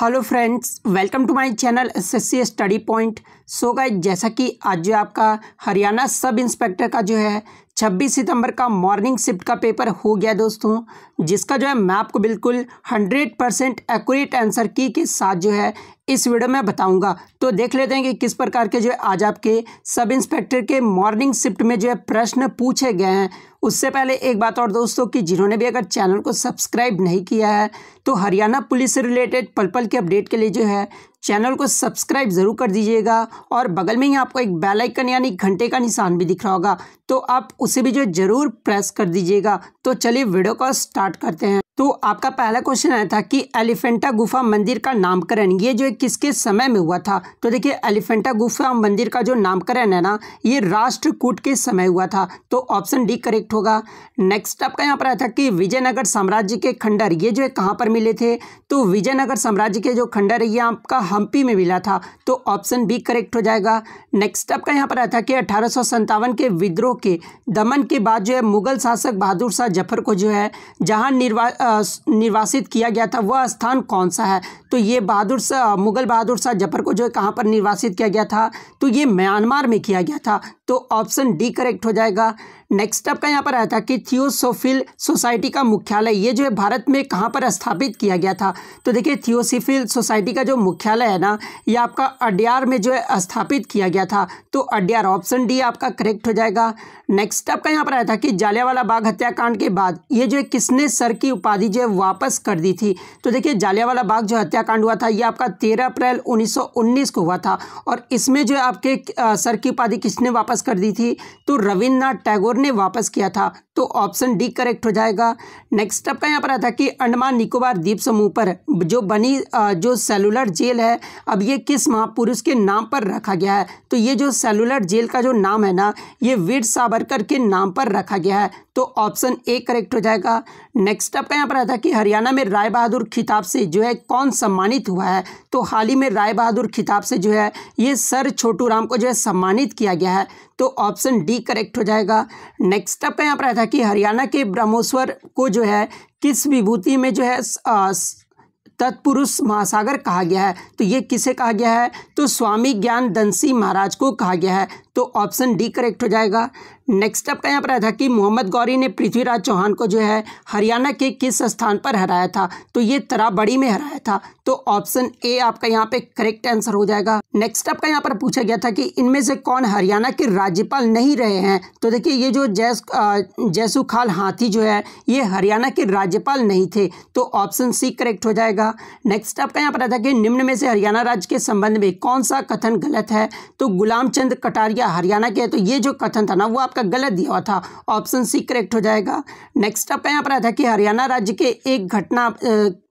hello friends welcome to my channel SSC study point so guys जैसा कि आज जो आपका हरियाणा सब इंस्पेक्टर का जो है 26 सितंबर का मॉर्निंग शिफ्ट का पेपर हो गया दोस्तों जिसका जो है मैं आपको बिल्कुल 100 परसेंट एक्यूरेट आंसर की के साथ जो है इस वीडियो में बताऊंगा तो देख लेते हैं कि किस प्रकार के जो है आज आपके सब इंस्पेक्टर के मॉर्निंग शिफ्ट में जो है प्रश्न पूछे गए हैं उससे पहले एक बात और दोस्तों कि जिन्होंने भी अगर चैनल को सब्सक्राइब नहीं किया है तो हरियाणा पुलिस से रिलेटेड पल पल के अपडेट के लिए जो है चैनल को सब्सक्राइब ज़रूर कर दीजिएगा और बगल में ही आपको एक बेल आइकन यानी घंटे का निशान भी दिख रहा होगा तो आप उसे भी जो ज़रूर प्रेस कर दीजिएगा तो चलिए वीडियो को स्टार्ट करते हैं तो आपका पहला क्वेश्चन आया था कि एलिफेंटा गुफा मंदिर का नामकरण ये जो है किसके समय में हुआ था तो देखिए एलिफेंटा गुफा मंदिर का जो नामकरण है ना ये राष्ट्रकूट के समय हुआ था तो ऑप्शन डी करेक्ट होगा नेक्स्ट आपका यहाँ पर आया था कि विजयनगर साम्राज्य के खंडर ये जो है कहाँ पर मिले थे तो विजयनगर साम्राज्य के जो खंडर है ये आपका हम्पी में मिला था तो ऑप्शन बी करेक्ट हो जाएगा नेक्स्ट आपका यहाँ पर आया था कि अठारह के विद्रोह के दमन के बाद जो है मुगल शासक बहादुर शाह जफर को जो है जहाँ निर्वा निर्वासित किया गया था वह स्थान कौन सा है तो ये बहादुर शाह मुग़ल बहादुर शाह जफर को जो है कहाँ पर निर्वासित किया गया था तो ये म्यांमार में किया गया था तो ऑप्शन डी करेक्ट हो जाएगा नेक्स्ट आपका यहाँ पर आया था कि थियोसोफिल सोसाइटी का मुख्यालय ये जो है भारत में कहाँ पर स्थापित किया गया था तो देखिए थियोसिफिल सोसाइटी का जो मुख्यालय है ना ये आपका अड्यार में जो है स्थापित किया गया था तो अड्यार ऑप्शन डी आपका करेक्ट हो जाएगा नेक्स्ट आपका यहाँ पर आया था कि जालियावाला बाग हत्याकांड के बाद ये जो है किसने सर की उपाधि जो है वापस कर दी थी तो देखिए जालियावाला बाग जो हत्याकांड हुआ था ये आपका तेरह अप्रैल उन्नीस को हुआ था और इसमें जो है आपके सर की उपाधि किसने वापस कर दी थी तो रविन्द्रनाथ टैगोर ने वापस किया था तो ऑप्शन डी करेक्ट हो जाएगा नेक्स्ट आपका यहाँ पर आता है कि अंडमान निकोबार द्वीप समूह पर जो बनी जो सेलुलर जेल है अब ये किस महापुरुष के नाम पर रखा गया है तो ये जो सेलुलर जेल का जो नाम है ना ये वीर सावरकर के नाम पर रखा गया है तो ऑप्शन ए करेक्ट हो जाएगा नेक्स्ट आपका यहाँ पर आता है कि हरियाणा में राय बहादुर खिताब से जो है कौन सम्मानित हुआ है तो हाल ही में राय बहादुर खिताब से जो है ये सर छोटू राम को जो है सम्मानित किया गया है तो ऑप्शन डी करेक्ट हो जाएगा नेक्स्ट आपका यहाँ पर आता है था कि हरियाणा के ब्रह्मोश्वर को जो है किस विभूति में जो है तत्पुरुष महासागर कहा गया है तो ये किसे कहा गया है तो स्वामी ज्ञान दंसी महाराज को कहा गया है तो ऑप्शन डी करेक्ट हो जाएगा नेक्स्ट आपका यहाँ पर आया था कि मोहम्मद गौरी ने पृथ्वीराज चौहान को जो है हरियाणा के किस स्थान पर हराया था तो ये तराबड़ी में हराया था तो ऑप्शन ए आपका यहाँ पे करेक्ट आंसर हो जाएगा नेक्स्ट आपका यहाँ पर पूछा गया था कि इनमें से कौन हरियाणा के राज्यपाल नहीं रहे हैं तो देखिए ये जो जैस जयसुखाल खाल हाथी जो है ये हरियाणा के राज्यपाल नहीं थे तो ऑप्शन सी करेक्ट हो जाएगा नेक्स्ट आपका यहाँ पर आया था कि निम्न में से हरियाणा राज्य के संबंध में कौन सा कथन गलत है तो गुलाम चंद कटारिया या हरियाणा के है तो ये जो कथन था ना वो आपका गलत दिया हुआ था ऑप्शन सी करेक्ट हो जाएगा नेक्स्ट आपका यहाँ पर आया था कि हरियाणा राज्य के एक घटना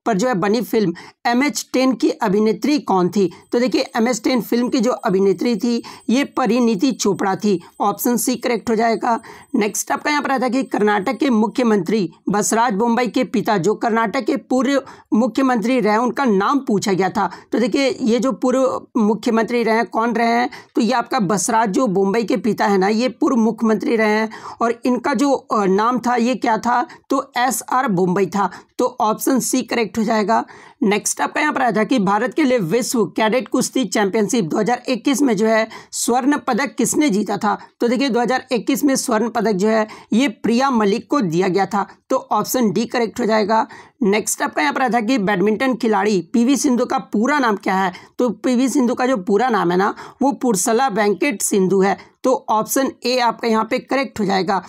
पर जो है बनी फिल्म एम एच टेन की अभिनेत्री कौन थी तो देखिए एम एच टेन फिल्म की जो अभिनेत्री थी ये परिनीति चोपड़ा थी ऑप्शन सी करेक्ट हो जाएगा नेक्स्ट आपका यहाँ पर आता है कि कर्नाटक के मुख्यमंत्री बसराज बोम्बई के पिता जो कर्नाटक के पूर्व मुख्यमंत्री रहे उनका नाम पूछा गया था तो देखिए ये जो पूर्व मुख्यमंत्री रहे कौन रहे हैं तो ये आपका बसराज जो बोम्बई के पिता है ना ये पूर्व मुख्यमंत्री रहे हैं और इनका जो नाम था ये क्या था तो एस आर बोम्बई था तो ऑप्शन सी करेक्ट हो जाएगा नेक्स्ट आपका यहाँ पर आ जाए कि भारत के लिए विश्व कैडेट कुश्ती चैंपियनशिप 2021 में जो है स्वर्ण पदक किसने जीता था तो देखिए 2021 में स्वर्ण पदक जो है ये प्रिया मलिक को दिया गया था तो ऑप्शन डी करेक्ट हो जाएगा नेक्स्ट आपका यहाँ पर आ जाए कि बैडमिंटन खिलाड़ी पीवी सिंधु का पूरा नाम क्या है तो पीवी सिंधु का जो पूरा नाम है ना वो पुरसला वेंकट सिंधु है तो ऑप्शन ए आपका यहाँ पे करेक्ट हो जाएगा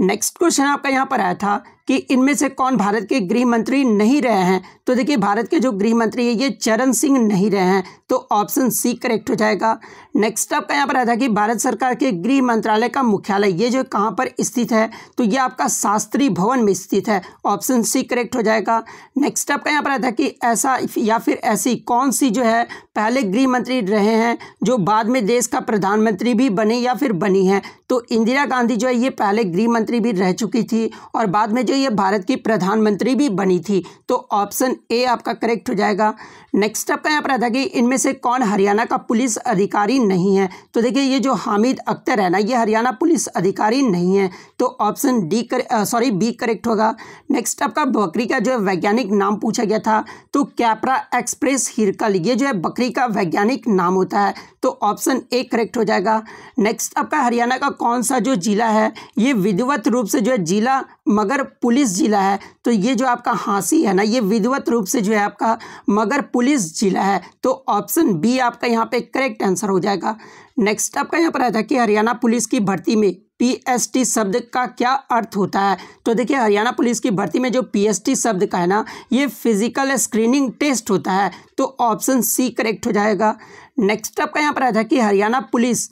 नेक्स्ट क्वेश्चन आपका यहाँ पर आया था कि इनमें से कौन भारत के गृह मंत्री नहीं रहे हैं तो देखिए भारत के जो गृह मंत्री है ये चरण सिंह नहीं रहे हैं तो ऑप्शन सी करेक्ट हो जाएगा नेक्स्ट आपका यहाँ पर आता है कि भारत सरकार के गृह मंत्रालय का मुख्यालय ये जो कहाँ पर स्थित है तो ये आपका शास्त्री भवन में स्थित है ऑप्शन सी करेक्ट हो जाएगा नेक्स्ट आपका यहाँ पर आता है कि ऐसा या फिर ऐसी कौन सी जो है पहले गृह मंत्री रहे हैं जो बाद में देश का प्रधानमंत्री भी बने या फिर बनी है तो इंदिरा गांधी जो है ये पहले गृह मंत्री भी रह चुकी थी और बाद में जो जो ये भारत की प्रधानमंत्री भी बनी थी तो ऑप्शन ए आपका करेक्ट हो जाएगा नेक्स्ट आपका यहाँ पर आता कि इनमें से कौन हरियाणा का पुलिस अधिकारी नहीं है तो देखिए ये जो हामिद अख्तर है ना ये हरियाणा पुलिस अधिकारी नहीं है तो ऑप्शन डी कर सॉरी बी करेक्ट होगा नेक्स्ट आपका बकरी का जो है वैज्ञानिक नाम पूछा गया था तो कैपरा एक्सप्रेस हिरकल ये जो है बकरी का वैज्ञानिक नाम होता है तो ऑप्शन ए करेक्ट हो जाएगा नेक्स्ट आपका हरियाणा का कौन सा जो जिला है ये विधिवत रूप से जो है जिला मगर पुलिस जिला है तो ये जो आपका हाँसी है ना ये विधिवत रूप से जो है आपका मगर पुलिस जिला है तो ऑप्शन बी आपका यहाँ पे करेक्ट आंसर हो जाएगा नेक्स्ट आपका यहाँ पर आया था कि हरियाणा पुलिस की भर्ती में पीएसटी शब्द का क्या अर्थ होता है तो देखिए हरियाणा पुलिस की भर्ती में जो पीएसटी शब्द का है ना ये फिजिकल स्क्रीनिंग टेस्ट होता है तो ऑप्शन सी करेक्ट हो जाएगा नेक्स्ट आपका यहाँ पर आ जाए कि हरियाणा पुलिस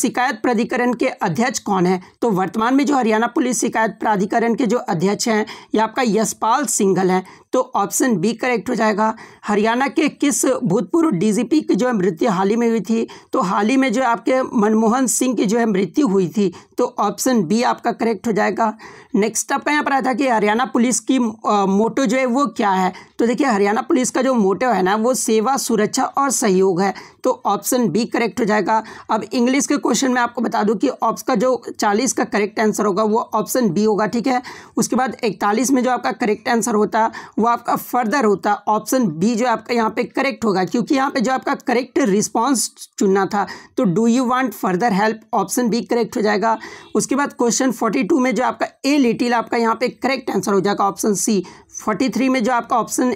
शिकायत प्राधिकरण के अध्यक्ष कौन है तो वर्तमान में जो हरियाणा पुलिस शिकायत प्राधिकरण के जो अध्यक्ष हैं ये आपका यशपाल सिंघल है तो ऑप्शन बी करेक्ट हो जाएगा हरियाणा के किस भूतपूर्व डीजीपी की जो है मृत्यु हाल ही में हुई थी तो हाल ही में जो आपके मनमोहन सिंह की जो है मृत्यु हुई थी तो ऑप्शन बी आपका करेक्ट हो जाएगा नेक्स्ट आपका यहाँ पर आया था कि हरियाणा पुलिस की मोटो जो है वो क्या है तो देखिए हरियाणा पुलिस का जो मोटो है ना वो सेवा सुरक्षा और सहयोग है तो ऑप्शन बी करेक्ट हो जाएगा अब इंग्लिश के क्वेश्चन में आपको बता दूं कि ऑप्स का जो चालीस का करेक्ट आंसर होगा वो ऑप्शन बी होगा ठीक है उसके बाद इकतालीस में जो आपका करेक्ट आंसर होता वो आपका फर्दर होता ऑप्शन बी जो आपका यहाँ पे करेक्ट होगा क्योंकि यहाँ पे जो आपका करेक्ट रिस्पॉन्स चुनना था तो do you want further help option B correct हो जाएगा उसके बाद क्वेश्चन फोर्टी में जो आपका ए लिटिल आपका यहाँ पे करेक्ट आंसर हो जाएगा ऑप्शन सी फोर्टी थ्री में जो आपका ऑप्शन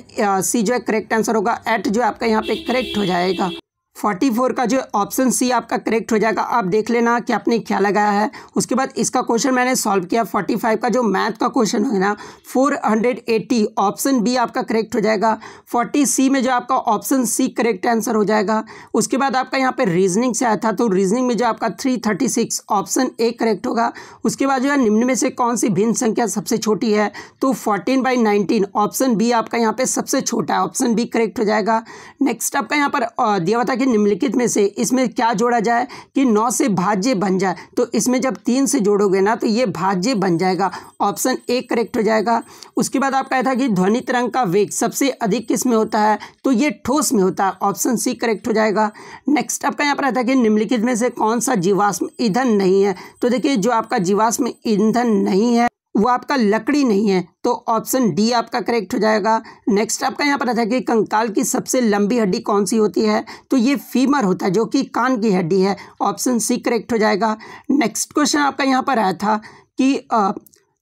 सी जो है करेक्ट आंसर होगा एट जो आपका यहाँ पे करेक्ट हो जाएगा फोर्टी फोर का जो ऑप्शन सी आपका करेक्ट हो जाएगा आप देख लेना कि आपने क्या लगाया है उसके बाद इसका क्वेश्चन मैंने सॉल्व किया फोर्टी फाइव का जो मैथ का क्वेश्चन है ना four hundred eighty option B आपका करेक्ट हो जाएगा फोर्टी सी में जो आपका ऑप्शन सी करेक्ट आंसर हो जाएगा उसके बाद आपका यहाँ पर रीजनिंग से आया था तो रीजनिंग में जो आपका three thirty six option A correct होगा उसके बाद जो है निम्न में से कौन सी भिन्न संख्या सबसे छोटी है तो fourteen by nineteen option B आपका यहाँ पर सबसे छोटा है ऑप्शन बी करेक्ट हो जाएगा नेक्स्ट आपका यहाँ पर दिया हुआ था निम्नलिखित में से इसमें क्या जोड़ा जाए कि नौ से भाज्य बन जाए तो इसमें जब तीन से जोड़ोगे ना तो ये भाज्य बन जाएगा ऑप्शन ए करेक्ट हो जाएगा उसके बाद आपका था कि ध्वनि तरंग का वेग सबसे अधिक किस में होता है तो ये ठोस में होता है ऑप्शन सी करेक्ट हो जाएगा नेक्स्ट आपका यहाँ पर आता है कि निम्नलिखित में से कौन सा जीवाश्म ईंधन नहीं है तो देखिए जो आपका जीवाश्म ईंधन नहीं है वो आपका लकड़ी नहीं है तो ऑप्शन डी आपका करेक्ट हो जाएगा नेक्स्ट आपका यहाँ पर था कि कंकाल की सबसे लंबी हड्डी कौन सी होती है तो ये फीमर होता है जो कि कान की हड्डी है ऑप्शन सी करेक्ट हो जाएगा नेक्स्ट क्वेश्चन आपका यहाँ पर आया था कि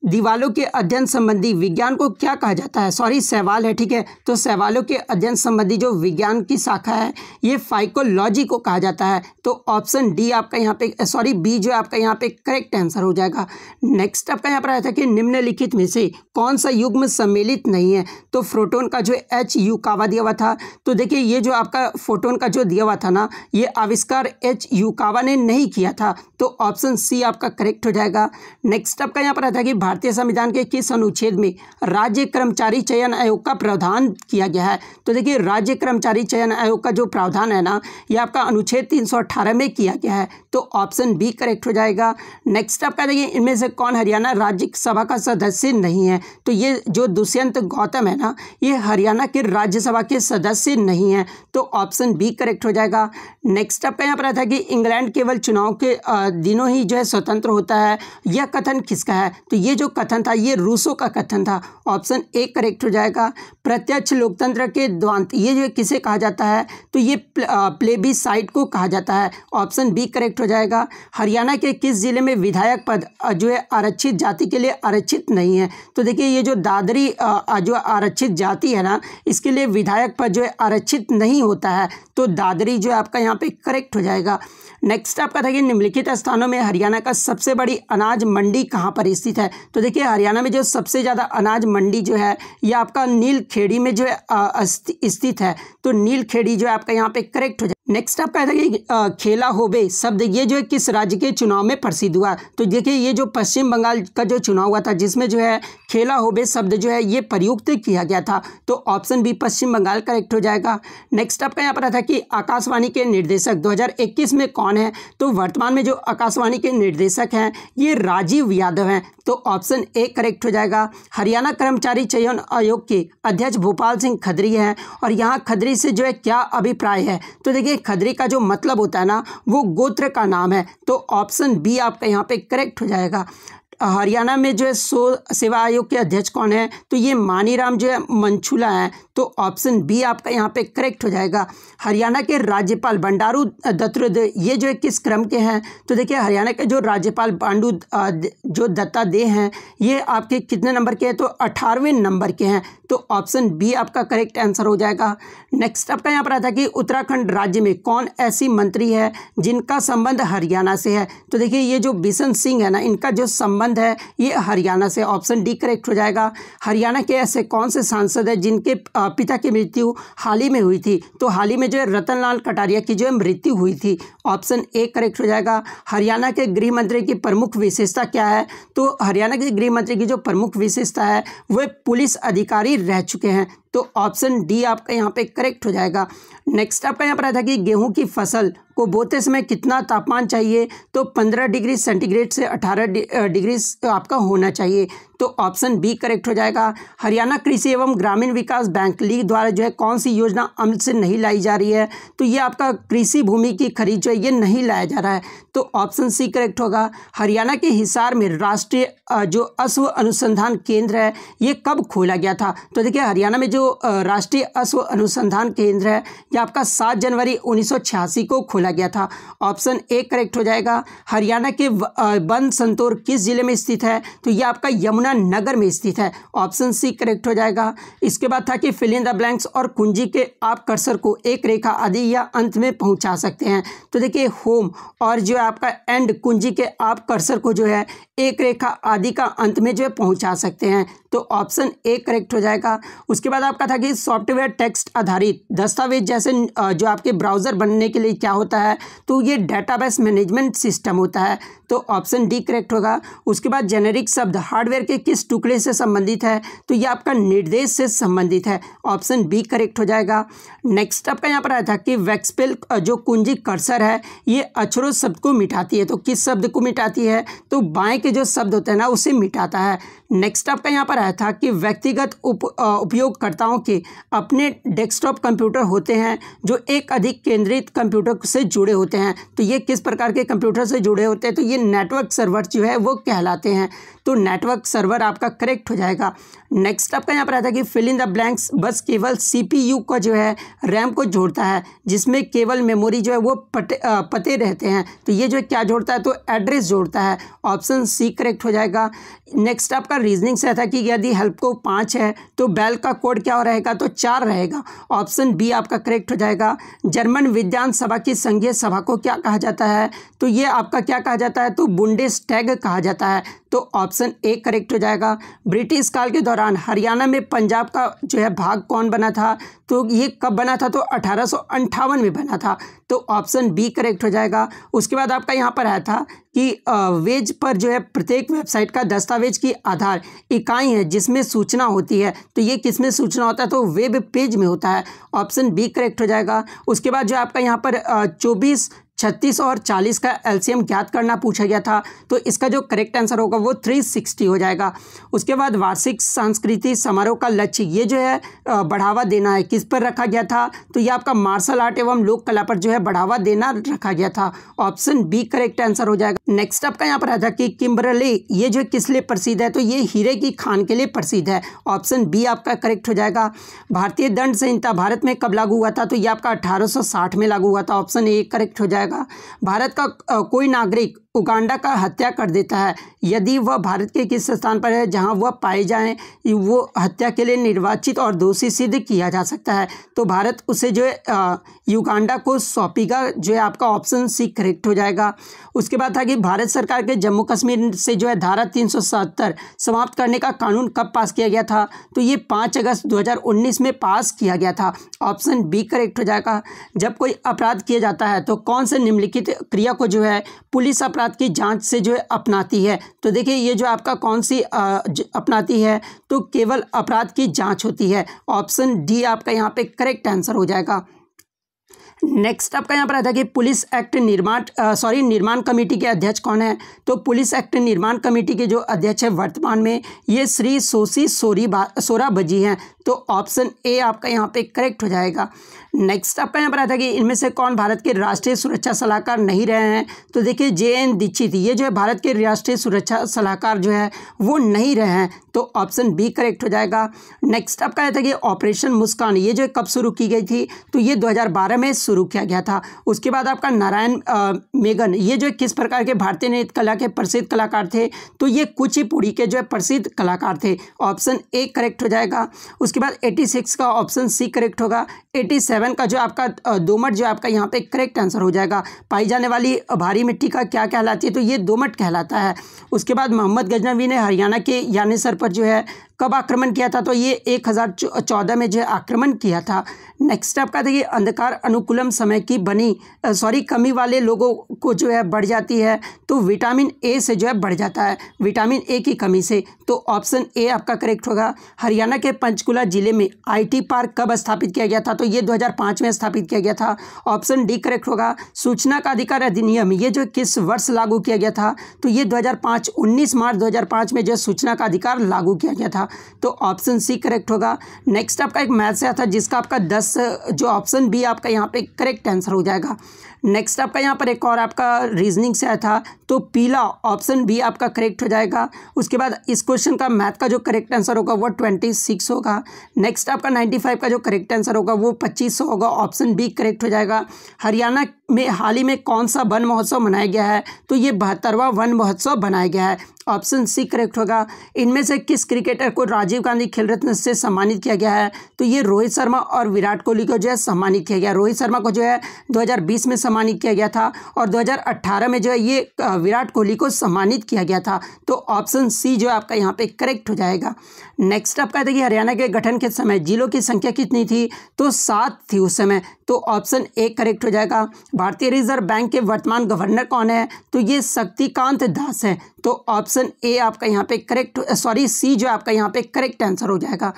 दीवालों के अध्ययन संबंधी विज्ञान को क्या कहा जाता है सॉरी सवाल है ठीक है तो सहवालों के अध्ययन संबंधी जो विज्ञान की शाखा है ये फाइकोलॉजी को कहा जाता है तो ऑप्शन डी आपका यहाँ पे सॉरी बी जो है आपका यहाँ पे करेक्ट आंसर हो जाएगा नेक्स्ट आपका यहाँ पर आया था कि निम्नलिखित में से कौन सा युग्म सम्मिलित नहीं है तो फ्रोटोन का जो एच यू कावा दिया हुआ था तो देखिए ये जो आपका फोटोन का जो दिया हुआ था ना ये आविष्कार एच यू कावा ने नहीं किया था तो ऑप्शन सी आपका करेक्ट हो जाएगा नेक्स्ट आपका यहाँ पर आया था कि भारतीय संविधान के किस अनुच्छेद में राज्य कर्मचारी चयन आयोग का प्रावधान किया गया है तो देखिए राज्य कर्मचारी चयन आयोग का जो प्रावधान है ना ये आपका अनुच्छेद 318 में किया गया है तो ऑप्शन बी करेक्ट हो जाएगा नेक्स्ट आपका देखिए इनमें से कौन हरियाणा राज्य सभा का सदस्य नहीं है तो ये जो दुष्यंत गौतम है ना ये हरियाणा के राज्यसभा के सदस्य नहीं है तो ऑप्शन बी करेक्ट हो जाएगा नेक्स्ट आपका यहाँ पर था कि इंग्लैंड केवल चुनाव के दिनों ही जो है स्वतंत्र होता है यह कथन किसका है तो ये जो कथन था ये रूसो का कथन था ऑप्शन ए करेक्ट हो जाएगा प्रत्यक्ष लोकतंत्र के द्वांत ये जो किसे कहा जाता है तो ये प्लेबी साइट को कहा जाता है ऑप्शन बी करेक्ट हो जाएगा हरियाणा के किस ज़िले में विधायक पद जो है आरक्षित जाति के लिए आरक्षित नहीं है तो देखिए ये जो दादरी जो आरक्षित जाति है ना इसके लिए विधायक पद जो है आरक्षित नहीं होता है तो दादरी जो है आपका यहाँ पे करेक्ट हो जाएगा नेक्स्ट आपका था कि निम्नलिखित स्थानों में हरियाणा का सबसे बड़ी अनाज मंडी कहाँ पर स्थित है तो देखिए हरियाणा में जो सबसे ज़्यादा अनाज मंडी जो है यह आपका नीलखेड़ी में जो है स्थित है तो नीलखेड़ी जो है आपका यहाँ पे करेक्ट हो जाएगा नेक्स्ट आपका है कि खेला होबे शब्द ये जो है किस राज्य के चुनाव में प्रसिद्ध हुआ तो देखिए ये जो पश्चिम बंगाल का जो चुनाव हुआ था जिसमें जो है खेला होबे शब्द जो है ये प्रयुक्त किया गया था तो option B Paschim Bengal correct हो जाएगा नेक्स्ट आपका यहाँ पर था कि आकाशवाणी के निर्देशक दो में कौन है तो वर्तमान में जो आकाशवाणी के निर्देशक हैं ये राजीव यादव हैं तो ऑप्शन ए करेक्ट हो जाएगा हरियाणा कर्मचारी चयन आयोग के अध्यक्ष भोपाल सिंह खदरी हैं और यहाँ खदरी से जो है क्या अभिप्राय है तो देखिए देखिए खदरे का जो मतलब होता है ना वो गोत्र का नाम है तो ऑप्शन बी आपका यहाँ पे करेक्ट हो जाएगा हरियाणा में जो है सो सेवा आयोग के अध्यक्ष कौन है तो ये मानीराम जो है मंचूला है तो ऑप्शन बी आपका यहाँ पे करेक्ट हो जाएगा हरियाणा के राज्यपाल बंडारू दत्तोदय ये जो है किस क्रम के हैं तो देखिए हरियाणा के जो राज्यपाल बांडू जो दत्ता दे हैं ये आपके कितने नंबर के हैं तो अठारहवें नंबर के हैं तो ऑप्शन बी आपका करेक्ट आंसर हो जाएगा नेक्स्ट आपका यहाँ पर आता है कि उत्तराखंड राज्य में कौन ऐसी मंत्री है जिनका संबंध हरियाणा से है तो देखिए ये जो बिशन सिंह है ना इनका जो संबंध संबंध है ये हरियाणा से ऑप्शन डी करेक्ट हो जाएगा हरियाणा के ऐसे कौन से सांसद हैं जिनके पिता की मृत्यु हाल ही में हुई थी तो हाल ही में जो है रतन लाल कटारिया की जो है मृत्यु हुई थी ऑप्शन ए करेक्ट हो जाएगा हरियाणा के गृह मंत्री की प्रमुख विशेषता क्या है तो हरियाणा के गृह मंत्री की जो प्रमुख विशेषता है वह पुलिस अधिकारी रह चुके हैं तो ऑप्शन डी आपका यहाँ पे करेक्ट हो जाएगा नेक्स्ट आपका यहाँ पर आया था कि गेहूं की फसल को बोते समय कितना तापमान चाहिए तो 15 डिग्री सेंटीग्रेड से 18 डिग्री आपका होना चाहिए तो ऑप्शन बी करेक्ट हो जाएगा हरियाणा कृषि एवं ग्रामीण विकास बैंक लीग द्वारा जो है कौन सी योजना अमल से नहीं लाई जा रही है तो ये आपका कृषि भूमि की खरीद जो है ये नहीं लाया जा रहा है तो ऑप्शन सी करेक्ट होगा हरियाणा के हिसार में राष्ट्रीय जो अश्व अनुसंधान केंद्र है ये कब खोला गया था तो देखिए हरियाणा में जो राष्ट्रीय अश्व अनुसंधान केंद्र है यह आपका सात जनवरी उन्नीस को खोला गया था ऑप्शन ए करेक्ट हो जाएगा हरियाणा के बन संतोर किस जिले में स्थित है तो यह आपका यमुना नगर में स्थित है ऑप्शन सी करेक्ट हो जाएगा इसके बाद था कि फिल इन द ब्लैंक्स और कुंजी के आप कर्सर को एक रेखा आदि या अंत में पहुंचा सकते हैं तो देखिए होम और जो आपका एंड कुंजी के आप कर्सर को जो है एक रेखा आदि का अंत में जो है पहुंचा सकते हैं तो ऑप्शन ए करेक्ट हो जाएगा उसके बाद आप आपका था कि सॉफ्टवेयर टेक्स्ट आधारित दस्तावेज जैसे जो आपके ब्राउज़र बनने के लिए क्या होता है तो ये डेटाबेस मैनेजमेंट सिस्टम होता है तो ऑप्शन डी करेक्ट होगा उसके बाद जेनेरिक शब्द हार्डवेयर के किस टुकड़े से संबंधित है तो ये आपका निर्देश से संबंधित है ऑप्शन बी करेक्ट हो जाएगा नेक्स्ट आपका यहाँ पर आया था कि वैक्सपेल जो कुंजी कर्सर है ये अक्षरों शब्द को मिटाती है तो किस शब्द को मिटाती है तो बाएँ के जो शब्द होते हैं ना उसे मिटाता है नेक्स्ट आपका यहाँ पर आया था कि व्यक्तिगत उप उपयोगकर्ताओं के अपने डेस्कटॉप कंप्यूटर होते हैं जो एक अधिक केंद्रित कंप्यूटर से जुड़े होते हैं तो ये किस प्रकार के कंप्यूटर से जुड़े होते हैं तो ये नेटवर्क सर्वर जो है वो कहलाते हैं तो नेटवर्क सर्वर आपका करेक्ट हो जाएगा नेक्स्ट आपका यहाँ पर आता है कि फिल इन द ब्लैंक्स बस केवल सीपीयू का जो है रैम को जोड़ता है जिसमें केवल मेमोरी जो है वो पटे आ, पते रहते हैं तो ये जो क्या जोड़ता है तो एड्रेस जोड़ता है ऑप्शन सी करेक्ट हो जाएगा नेक्स्ट आपका रीजनिंग से था कि यदि हेल्प को पाँच है तो बैल का कोड क्या रहेगा तो चार रहेगा ऑप्शन बी आपका करेक्ट हो जाएगा जर्मन विज्ञान सभा की संघीय सभा को क्या कहा जाता है तो ये आपका क्या कहा जाता है तो बुंडेस्टैग कहा जाता है तो ऑप्शन ऑप्शन ए करेक्ट हो जाएगा ब्रिटिश काल के दौरान हरियाणा में पंजाब का जो है भाग कौन बना था तो ये कब बना था तो अठारह में बना था तो ऑप्शन बी करेक्ट हो जाएगा उसके बाद आपका यहाँ पर आया था कि वेज पर जो है प्रत्येक वेबसाइट का दस्तावेज की आधार इकाई है जिसमें सूचना होती है तो ये किस में सूचना होता है तो वेब पेज में होता है ऑप्शन बी करेक्ट हो जाएगा उसके बाद जो आपका यहाँ पर चौबीस छत्तीस और चालीस का एलसीएम ज्ञात करना पूछा गया था तो इसका जो करेक्ट आंसर होगा वो थ्री सिक्सटी हो जाएगा उसके बाद वार्षिक सांस्कृतिक समारोह का लक्ष्य ये जो है बढ़ावा देना है किस पर रखा गया था तो ये आपका मार्शल आर्ट एवं लोक कला पर जो है बढ़ावा देना रखा गया था ऑप्शन बी करेक्ट आंसर हो जाएगा नेक्स्ट आपका यहाँ पर आया था कि किम्बरले ये जो किस लिए प्रसिद्ध है तो ये हीरे की खान के लिए प्रसिद्ध है ऑप्शन बी आपका करेक्ट हो जाएगा भारतीय दंड संहिता भारत में कब लागू हुआ था तो ये आपका अठारह में लागू हुआ था ऑप्शन ए करेक्ट हो जाएगा जाएगा भारत का कोई नागरिक उगांडा का हत्या कर देता है यदि वह भारत के किस स्थान पर है जहां वह पाए जाएं वो हत्या के लिए निर्वाचित और दोषी सिद्ध किया जा सकता है तो भारत उसे जो है युगांडा को सौंपेगा जो है आपका ऑप्शन सी करेक्ट हो जाएगा उसके बाद था कि भारत सरकार के जम्मू कश्मीर से जो है धारा तीन समाप्त करने का कानून कब पास किया गया था तो ये पाँच अगस्त दो में पास किया गया था ऑप्शन बी करेक्ट हो जाएगा जब कोई अपराध किया जाता है तो कौन से निम्नलिखित क्रिया को जो है पुलिस अपराध अपराध की जांच से जो है अपनाती है तो देखिए ये जो आपका कौन सी अपनाती है तो केवल अपराध की जांच होती है ऑप्शन डी आपका यहाँ पे करेक्ट आंसर हो जाएगा नेक्स्ट आपका यहाँ पर आता है कि पुलिस एक्ट निर्माण सॉरी निर्माण कमेटी के अध्यक्ष कौन है तो पुलिस एक्ट निर्माण कमेटी के जो अध्यक्ष है वर्तमान में ये श्री सोसी सोरी सोरा बजी हैं तो ऑप्शन ए आपका यहाँ पे करेक्ट हो जाएगा नेक्स्ट आपका यहाँ पर आता है कि इनमें से कौन भारत के राष्ट्रीय सुरक्षा सलाहकार नहीं रहे हैं तो देखिए जे एन दीक्षित ये जो है भारत के राष्ट्रीय सुरक्षा सलाहकार जो है वो नहीं रहे हैं तो ऑप्शन बी करेक्ट हो जाएगा नेक्स्ट आपका आया था कि ऑपरेशन मुस्कान ये जो कब शुरू की गई थी तो ये दो में शुरू किया गया था उसके बाद आपका नारायण मेगन ये जो किस प्रकार के भारतीय नृत्य कला के प्रसिद्ध कलाकार थे तो ये कुचिपुड़ी के जो है प्रसिद्ध कलाकार थे ऑप्शन ए करेक्ट हो जाएगा उसके बाद एटी सिक्स का ऑप्शन सी करेक्ट होगा एटी सेवन का जो आपका दोमट जो आपका यहाँ पे करेक्ट आंसर हो जाएगा पाई जाने वाली भारी मिट्टी का क्या कहलाती है तो ये दोमट कहलाता है उसके बाद मोहम्मद गजनवी ने हरियाणा के यानेसर पर जो है कब आक्रमण किया था तो ये एक हज़ार चौदह में जो आक्रमण किया था नेक्स्ट आपका देखिए अंधकार अनुकूलम समय की बनी सॉरी कमी वाले लोगों को जो है बढ़ जाती है तो विटामिन ए से जो है बढ़ जाता है विटामिन ए की कमी से तो ऑप्शन ए आपका करेक्ट होगा हरियाणा के पंचकुला जिले में आईटी पार्क कब स्थापित किया गया था तो ये 2005 में स्थापित किया गया था ऑप्शन डी करेक्ट होगा सूचना का अधिकार अधिनियम ये जो किस वर्ष लागू किया गया था तो ये दो हज़ार मार्च दो में जो सूचना का अधिकार लागू किया गया था जाएगा तो ऑप्शन सी करेक्ट होगा नेक्स्ट आपका एक से आया था जिसका आपका दस जो ऑप्शन बी आपका यहाँ पे करेक्ट आंसर हो जाएगा नेक्स्ट आपका यहाँ पर एक और आपका रीजनिंग से आया था तो पीला ऑप्शन बी आपका करेक्ट हो जाएगा उसके बाद इस क्वेश्चन का मैथ का जो करेक्ट आंसर होगा वो ट्वेंटी सिक्स होगा नेक्स्ट आपका नाइन्टी फाइव का जो करेक्ट आंसर होगा वो पच्चीस होगा ऑप्शन बी करेक्ट हो जाएगा हरियाणा में हाल ही में कौन सा वन महोत्सव मनाया गया है तो ये बहत्तरवा वन महोत्सव बनाया गया है ऑप्शन सी करेक्ट होगा इनमें से किस क्रिकेटर को राजीव गांधी खेल रत्न से सम्मानित किया गया है तो ये रोहित शर्मा और विराट कोहली को जो है सम्मानित किया गया रोहित शर्मा को जो है 2020 में सम्मान सम्मानित किया गया था और 2018 में जो है ये विराट कोहली को सम्मानित किया गया था तो ऑप्शन सी जो है आपका यहाँ पे करेक्ट हो जाएगा नेक्स्ट आपका देखिए हरियाणा के गठन के समय जिलों की संख्या कितनी थी तो सात थी उस समय तो ऑप्शन ए करेक्ट हो जाएगा भारतीय रिजर्व बैंक के वर्तमान गवर्नर कौन है तो ये शक्तिकांत दास है तो ऑप्शन ए आपका यहाँ पे करेक्ट सॉरी सी जो आपका यहाँ पे करेक्ट आंसर हो जाएगा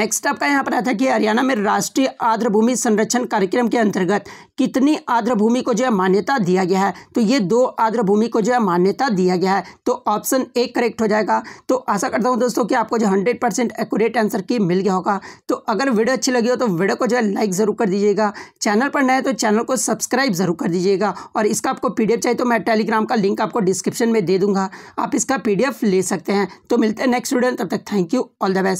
नेक्स्ट आपका यहाँ पर आता है कि हरियाणा में राष्ट्रीय आर्द्रभूमि संरक्षण कार्यक्रम के अंतर्गत कितनी आर्द्रभूमि भूमि को जो है मान्यता दिया गया है तो ये दो आर्द्र भूमि को जो है मान्यता दिया गया है तो ऑप्शन ए करेक्ट हो जाएगा तो आशा करता हूँ दोस्तों कि आपको जो हंड्रेड परसेंट एक्यूरेट आंसर की मिल गया होगा तो अगर वीडियो अच्छी लगी हो तो वीडियो को जो है लाइक ज़रूर कर दीजिएगा चैनल पर नए तो चैनल को सब्सक्राइब ज़रूर कर दीजिएगा और इसका आपको पी चाहिए तो मैं टेलीग्राम का लिंक आपको डिस्क्रिप्शन में दे दूँगा आप इसका पी ले सकते हैं तो मिलते हैं नेक्स्ट वीडियो तब तक thank you all the best